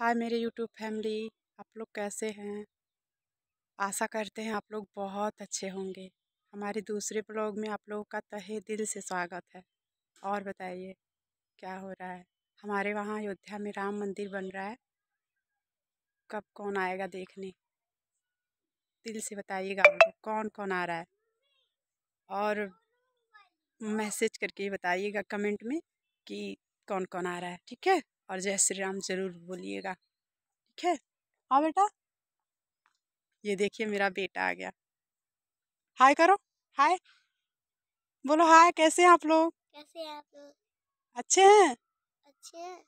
हाय मेरे YouTube family आप लोग कैसे हैं आशा करते हैं आप लोग बहुत अच्छे होंगे हमारे दूसरे ब्लॉग में आप लोगों का तहे दिल से स्वागत है और बताइए क्या हो रहा है हमारे वहाँ अयोध्या में राम मंदिर बन रहा है कब कौन आएगा देखने दिल से बताइएगा आप लोग कौन कौन आ रहा है और मैसेज करके बताइएगा कमेंट में कि कौन कौन आ रहा है ठीक है और जय श्री राम ज़रूर बोलिएगा ठीक है हाँ बेटा ये देखिए मेरा बेटा आ गया हाय करो हाय बोलो हाय कैसे हैं आप लोग कैसे हैं आप लोग अच्छे हैं अच्छे हैं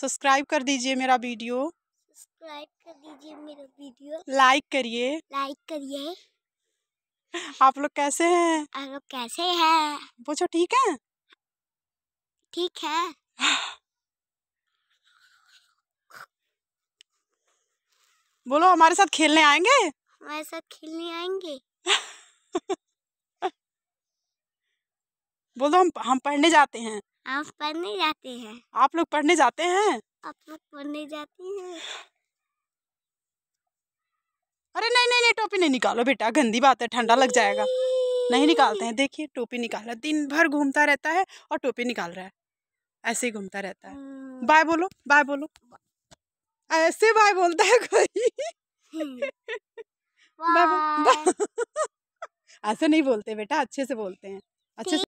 सब्सक्राइब कर दीजिए मेरा वीडियो सब्सक्राइब कर दीजिए मेरा वीडियो लाइक करिए लाइक करिए आप लोग कैसे हैं आप लोग कैसे हैं पूछो ठीक है ठीक है हाँ। बोलो हमारे साथ खेलने आएंगे हमारे साथ खेलने आएंगे बोलो हम हम पढ़ने जाते हैं हम पढ़ने जाते हैं आप लोग पढ़ने जाते हैं आप लोग पढ़ने जाते हैं अरे नहीं नहीं नहीं टोपी नहीं निकालो बेटा गंदी बात है ठंडा लग जाएगा नहीं निकालते हैं देखिए टोपी निकाल है दिन भर घूमता रहता है और टोपी निकाल रहा है ऐसे ही घूमता रहता है हम्म। बाय बोलो बाय बोलो ऐसे भाई बोलता है कोई हम्म। ऐसे नहीं बोलते बेटा अच्छे से बोलते हैं अच्छे तो से